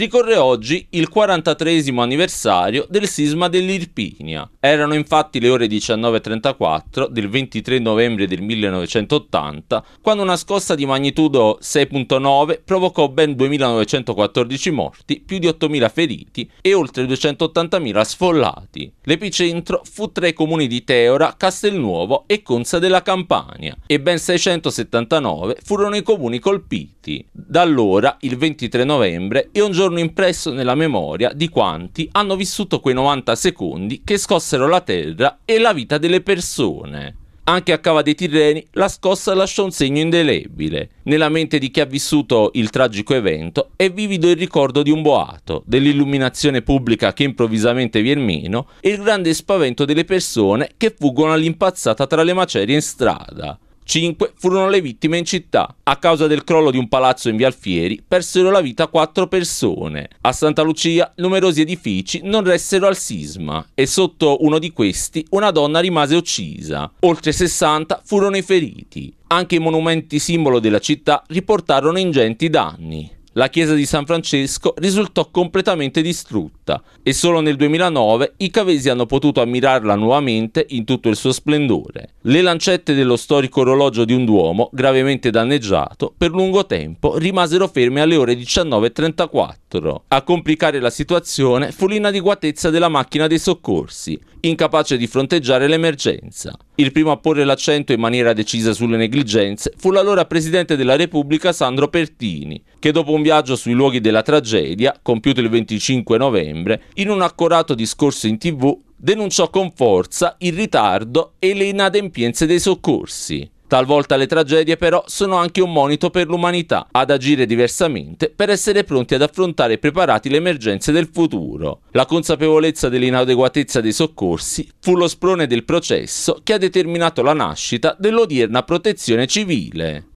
Ricorre oggi il 43 anniversario del sisma dell'Irpinia. Erano infatti le ore 19.34 del 23 novembre del 1980, quando una scossa di magnitudo 6.9 provocò ben 2.914 morti, più di 8.000 feriti e oltre 280.000 sfollati. L'epicentro fu tra i comuni di Teora, Castelnuovo e Conza della Campania e ben 679 furono i comuni colpiti. Da allora, il 23 novembre, è un giorno ritorno impresso nella memoria di quanti hanno vissuto quei 90 secondi che scossero la terra e la vita delle persone. Anche a Cava dei Tirreni la scossa lasciò un segno indelebile. Nella mente di chi ha vissuto il tragico evento è vivido il ricordo di un boato, dell'illuminazione pubblica che improvvisamente viene meno e il grande spavento delle persone che fuggono all'impazzata tra le macerie in strada. Cinque furono le vittime in città. A causa del crollo di un palazzo in via Alfieri persero la vita quattro persone. A Santa Lucia numerosi edifici non ressero al sisma e sotto uno di questi una donna rimase uccisa. Oltre 60 furono i feriti. Anche i monumenti simbolo della città riportarono ingenti danni la chiesa di San Francesco risultò completamente distrutta e solo nel 2009 i cavesi hanno potuto ammirarla nuovamente in tutto il suo splendore. Le lancette dello storico orologio di un duomo, gravemente danneggiato, per lungo tempo rimasero ferme alle ore 19.34. A complicare la situazione fu l'inadeguatezza della macchina dei soccorsi, incapace di fronteggiare l'emergenza. Il primo a porre l'accento in maniera decisa sulle negligenze fu l'allora Presidente della Repubblica Sandro Pertini, che dopo un viaggio sui luoghi della tragedia, compiuto il 25 novembre, in un accorato discorso in tv denunciò con forza il ritardo e le inadempienze dei soccorsi. Talvolta le tragedie però sono anche un monito per l'umanità ad agire diversamente per essere pronti ad affrontare e preparati le emergenze del futuro. La consapevolezza dell'inadeguatezza dei soccorsi fu lo sprone del processo che ha determinato la nascita dell'odierna protezione civile.